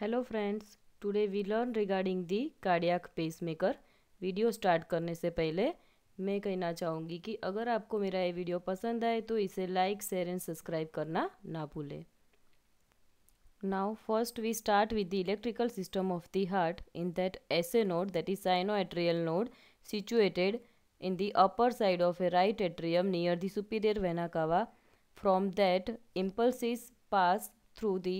Hello friends today we learn regarding the cardiac pacemaker video start करने से पहले मैं कहना चाहूँगी कि अगर आपको मेरा ये वीडियो पसंद आए तो इसे लाइक शेयर एंड सब्सक्राइब करना ना भूलें now first we start with the electrical system of the heart in that SA node that is sinoatrial node situated in the upper side of a right atrium near the superior vena cava from that that pass through the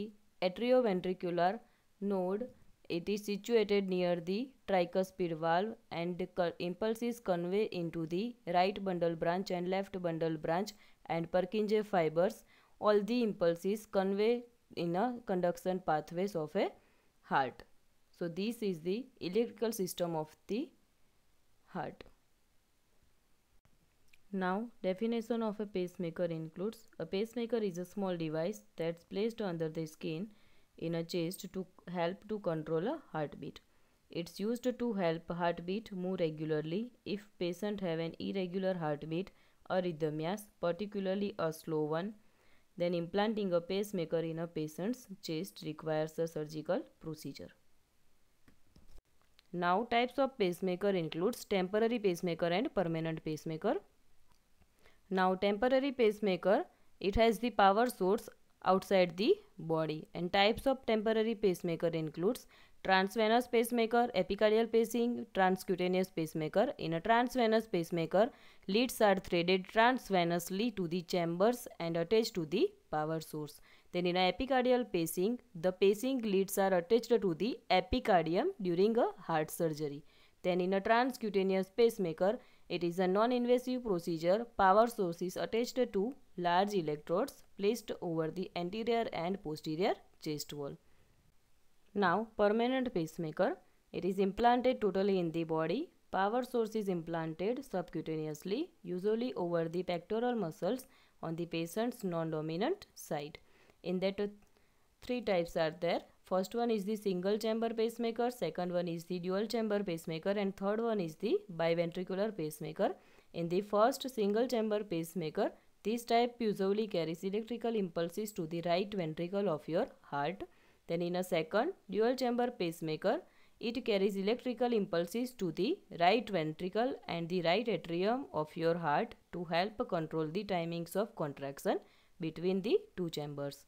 atrioventricular node. It is situated near the tricuspid valve and impulses convey into the right bundle branch and left bundle branch and Purkinje fibers. All the impulses convey in a conduction pathways of a heart. So this is the electrical system of the heart. Now, definition of a pacemaker includes a pacemaker is a small device that's placed under the skin in a chest to help to control a heartbeat. It's used to help heartbeat move regularly if patient have an irregular heartbeat or arrhythmias, particularly a slow one. Then implanting a pacemaker in a patient's chest requires a surgical procedure. Now types of pacemaker includes temporary pacemaker and permanent pacemaker. Now temporary pacemaker, it has the power source outside the body and types of temporary pacemaker includes transvenous pacemaker epicardial pacing transcutaneous pacemaker in a transvenous pacemaker leads are threaded transvenously to the chambers and attached to the power source then in a epicardial pacing the pacing leads are attached to the epicardium during a heart surgery then in a transcutaneous pacemaker it is a non-invasive procedure power source is attached to large electrodes placed over the anterior and posterior chest wall. Now permanent pacemaker. It is implanted totally in the body. Power source is implanted subcutaneously, usually over the pectoral muscles on the patient's non-dominant side. In that uh, three types are there. First one is the single chamber pacemaker, second one is the dual chamber pacemaker and third one is the biventricular pacemaker. In the first single chamber pacemaker, this type usually carries electrical impulses to the right ventricle of your heart. Then in a second dual chamber pacemaker, it carries electrical impulses to the right ventricle and the right atrium of your heart to help control the timings of contraction between the two chambers.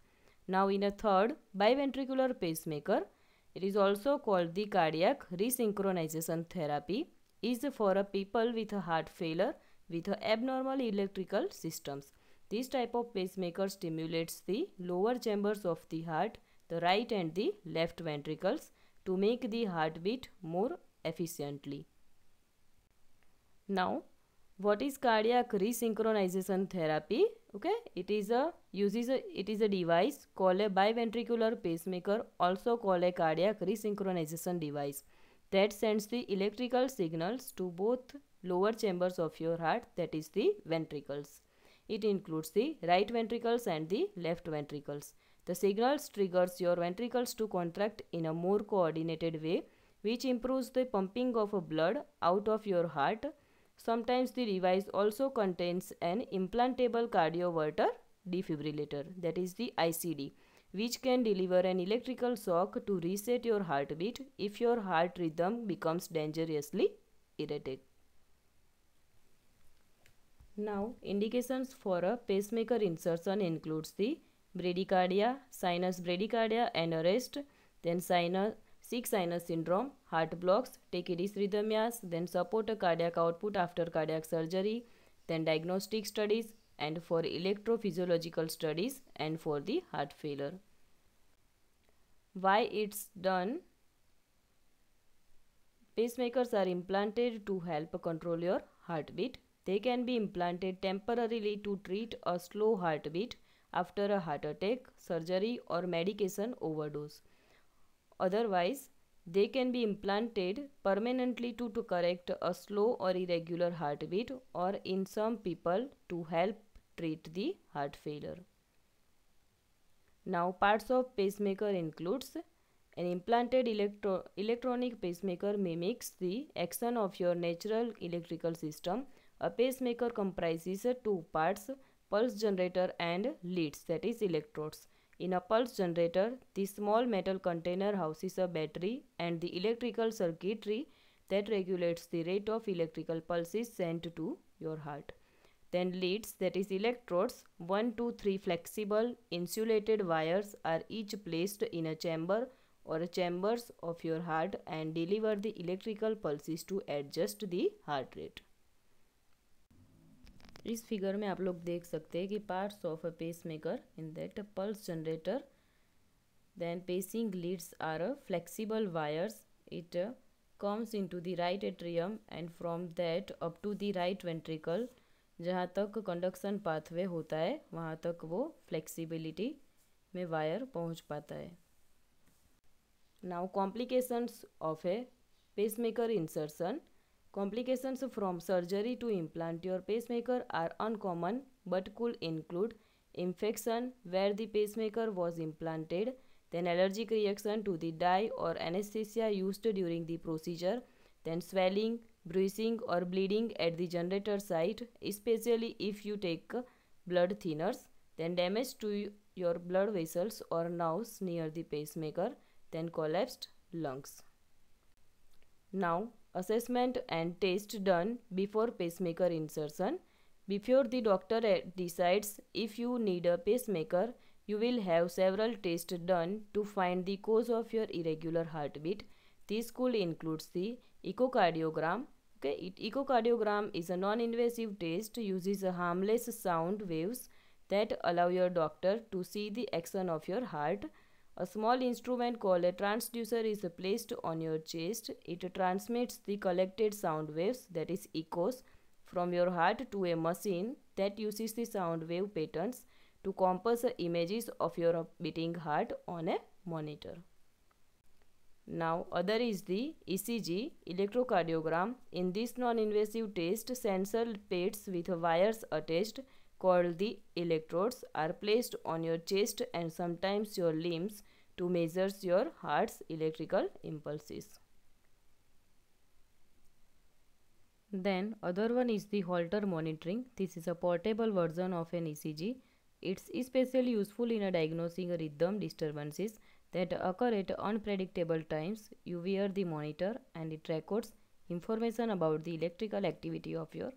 Now in a third biventricular pacemaker, it is also called the cardiac resynchronization therapy is for a people with a heart failure with abnormal electrical systems. This type of pacemaker stimulates the lower chambers of the heart, the right and the left ventricles to make the heartbeat more efficiently. Now, what is cardiac resynchronization therapy? Okay, it is a uses a, it is a device called a biventricular pacemaker, also called a cardiac resynchronization device that sends the electrical signals to both lower chambers of your heart that is the ventricles. It includes the right ventricles and the left ventricles. The signals triggers your ventricles to contract in a more coordinated way which improves the pumping of blood out of your heart. Sometimes the device also contains an implantable cardioverter defibrillator that is the ICD which can deliver an electrical shock to reset your heartbeat if your heart rhythm becomes dangerously erratic. Now, indications for a pacemaker insertion includes the bradycardia, sinus bradycardia and arrest, then sinus, sick sinus syndrome, heart blocks, Tekeris then support a cardiac output after cardiac surgery, then diagnostic studies and for electrophysiological studies and for the heart failure. Why it's done? Pacemakers are implanted to help control your heartbeat they can be implanted temporarily to treat a slow heartbeat after a heart attack, surgery or medication overdose. Otherwise, they can be implanted permanently to, to correct a slow or irregular heartbeat or in some people to help treat the heart failure. Now parts of pacemaker includes an implanted electro electronic pacemaker mimics the action of your natural electrical system a pacemaker comprises two parts, pulse generator and leads that is electrodes. In a pulse generator, the small metal container houses a battery and the electrical circuitry that regulates the rate of electrical pulses sent to your heart. Then leads that is electrodes 1 2 3 flexible insulated wires are each placed in a chamber or chambers of your heart and deliver the electrical pulses to adjust the heart rate. इस figure में आप लोग देख सकते हैं कि parts of a pacemaker in that pulse generator then pacing leads are a flexible wires it comes into the right atrium and from that up to the right ventricle जहाँ तक conduction pathway होता है वहाँ तक वो flexibility में wire पहुँच पाता है now complications of a pacemaker insertion Complications from surgery to implant your pacemaker are uncommon but could include infection where the pacemaker was implanted, then allergic reaction to the dye or anesthesia used during the procedure, then swelling, bruising or bleeding at the generator site, especially if you take blood thinners, then damage to your blood vessels or nerves near the pacemaker, then collapsed lungs. Now, assessment and test done before pacemaker insertion. Before the doctor eh, decides if you need a pacemaker, you will have several tests done to find the cause of your irregular heartbeat. This could include the echocardiogram. Okay, it, echocardiogram is a non-invasive test uses harmless sound waves that allow your doctor to see the action of your heart a small instrument called a transducer is placed on your chest. It transmits the collected sound waves, that is echoes, from your heart to a machine that uses the sound wave patterns to compass images of your beating heart on a monitor. Now other is the ECG electrocardiogram. In this non-invasive test, sensor plates with wires attached called the electrodes are placed on your chest and sometimes your limbs to measure your heart's electrical impulses. Then other one is the Holter monitoring. This is a portable version of an ECG. It's especially useful in diagnosing rhythm disturbances that occur at unpredictable times. You wear the monitor and it records information about the electrical activity of your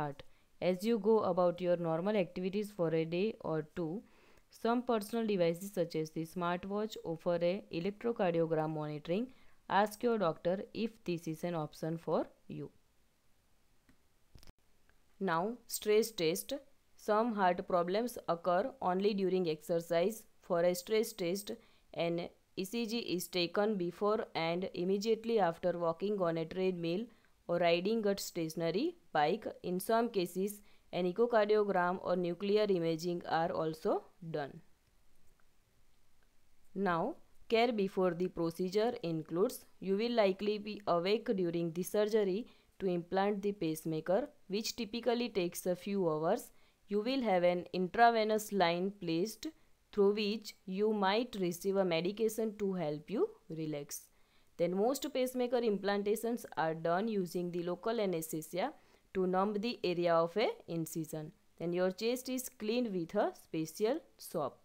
heart. As you go about your normal activities for a day or two, some personal devices such as the smartwatch offer a electrocardiogram monitoring. Ask your doctor if this is an option for you. Now stress test. Some heart problems occur only during exercise. For a stress test, an ECG is taken before and immediately after walking on a treadmill or riding a stationary Bike. In some cases, an echocardiogram or nuclear imaging are also done. Now, care before the procedure includes you will likely be awake during the surgery to implant the pacemaker which typically takes a few hours. You will have an intravenous line placed through which you might receive a medication to help you relax. Then most pacemaker implantations are done using the local anesthesia to numb the area of a incision. Then your chest is cleaned with a special soap.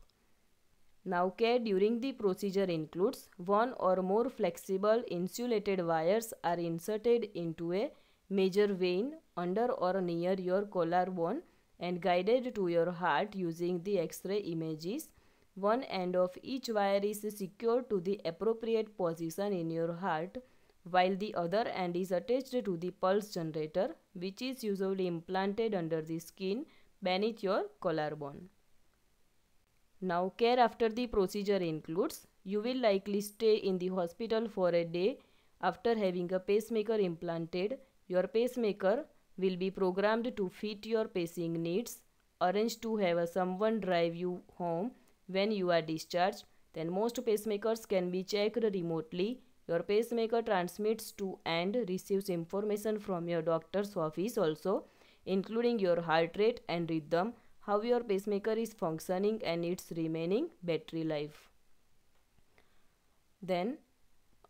Now care during the procedure includes one or more flexible insulated wires are inserted into a major vein under or near your collarbone and guided to your heart using the x-ray images. One end of each wire is secured to the appropriate position in your heart while the other end is attached to the pulse generator which is usually implanted under the skin beneath your collarbone. Now care after the procedure includes you will likely stay in the hospital for a day after having a pacemaker implanted. Your pacemaker will be programmed to fit your pacing needs, arranged to have someone drive you home when you are discharged. Then most pacemakers can be checked remotely your pacemaker transmits to and receives information from your doctor's office also, including your heart rate and rhythm, how your pacemaker is functioning and its remaining battery life. Then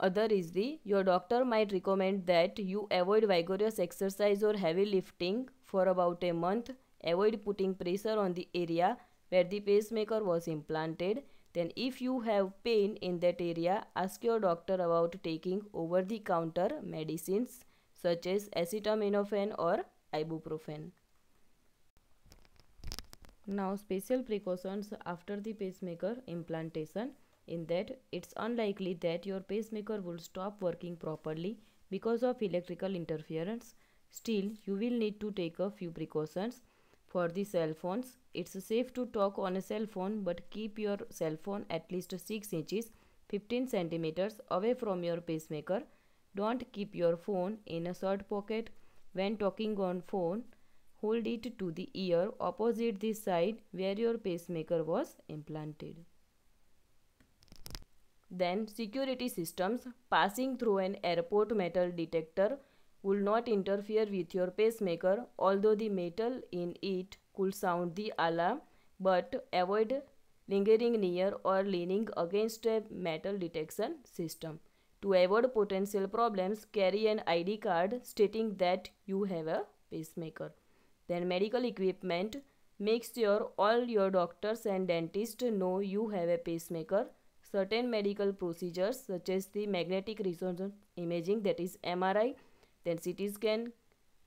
other is the your doctor might recommend that you avoid vigorous exercise or heavy lifting for about a month. Avoid putting pressure on the area where the pacemaker was implanted then if you have pain in that area ask your doctor about taking over the counter medicines such as acetaminophen or ibuprofen now special precautions after the pacemaker implantation in that it's unlikely that your pacemaker will stop working properly because of electrical interference still you will need to take a few precautions for the cell phones. It's safe to talk on a cell phone but keep your cell phone at least 6 inches 15 centimeters away from your pacemaker. Don't keep your phone in a shirt pocket. When talking on phone, hold it to the ear opposite the side where your pacemaker was implanted. Then security systems passing through an airport metal detector would not interfere with your pacemaker although the metal in it could sound the alarm but avoid lingering near or leaning against a metal detection system. To avoid potential problems, carry an ID card stating that you have a pacemaker. Then medical equipment, make sure all your doctors and dentists know you have a pacemaker. Certain medical procedures such as the magnetic resonance imaging that is MRI then CT scan,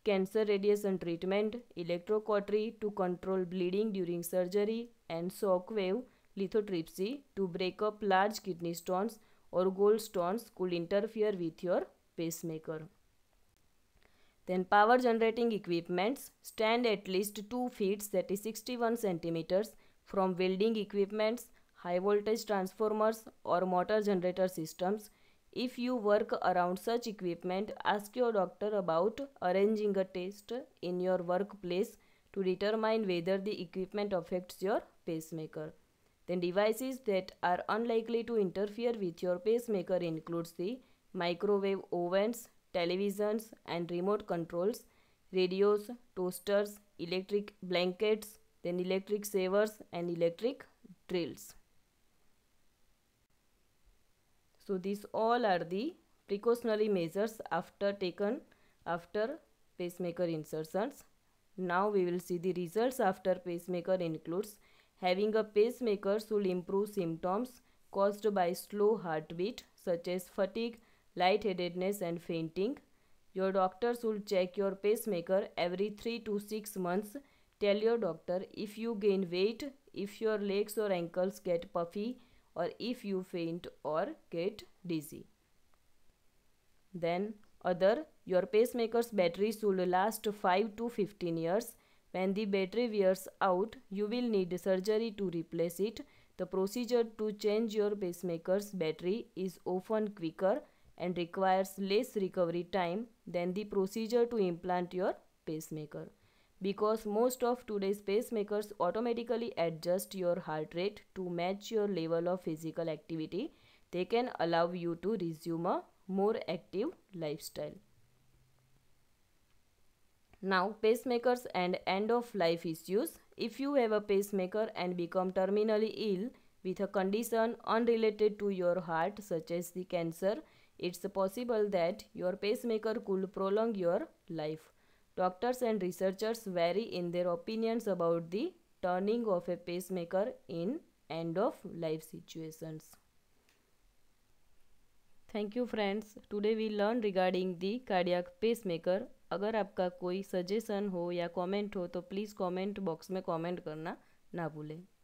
cancer radiation treatment, electrocautery to control bleeding during surgery and shockwave lithotripsy to break up large kidney stones or gold stones could interfere with your pacemaker. Then power generating equipments stand at least 2 feet that is 61 centimeters from welding equipments, high voltage transformers or motor generator systems if you work around such equipment, ask your doctor about arranging a test in your workplace to determine whether the equipment affects your pacemaker. Then devices that are unlikely to interfere with your pacemaker includes the microwave ovens, televisions and remote controls, radios, toasters, electric blankets, then electric savers and electric drills. So these all are the precautionary measures after taken after pacemaker insertions. Now we will see the results after pacemaker includes having a pacemaker should improve symptoms caused by slow heartbeat such as fatigue, lightheadedness and fainting. Your doctor should check your pacemaker every 3 to 6 months. Tell your doctor if you gain weight, if your legs or ankles get puffy, or if you faint or get dizzy. Then other, your pacemaker's battery should last 5 to 15 years. When the battery wears out, you will need surgery to replace it. The procedure to change your pacemaker's battery is often quicker and requires less recovery time than the procedure to implant your pacemaker because most of today's pacemakers automatically adjust your heart rate to match your level of physical activity. They can allow you to resume a more active lifestyle. Now pacemakers and end of life issues. If you have a pacemaker and become terminally ill with a condition unrelated to your heart such as the cancer, it's possible that your pacemaker could prolong your life. Doctors and researchers vary in their opinions about the turning of a pacemaker in end of life situations. Thank you friends today we learn regarding the cardiac pacemaker अगर आपका कोई suggestion हो या comment हो तो please comment box में comment करना ना भूलें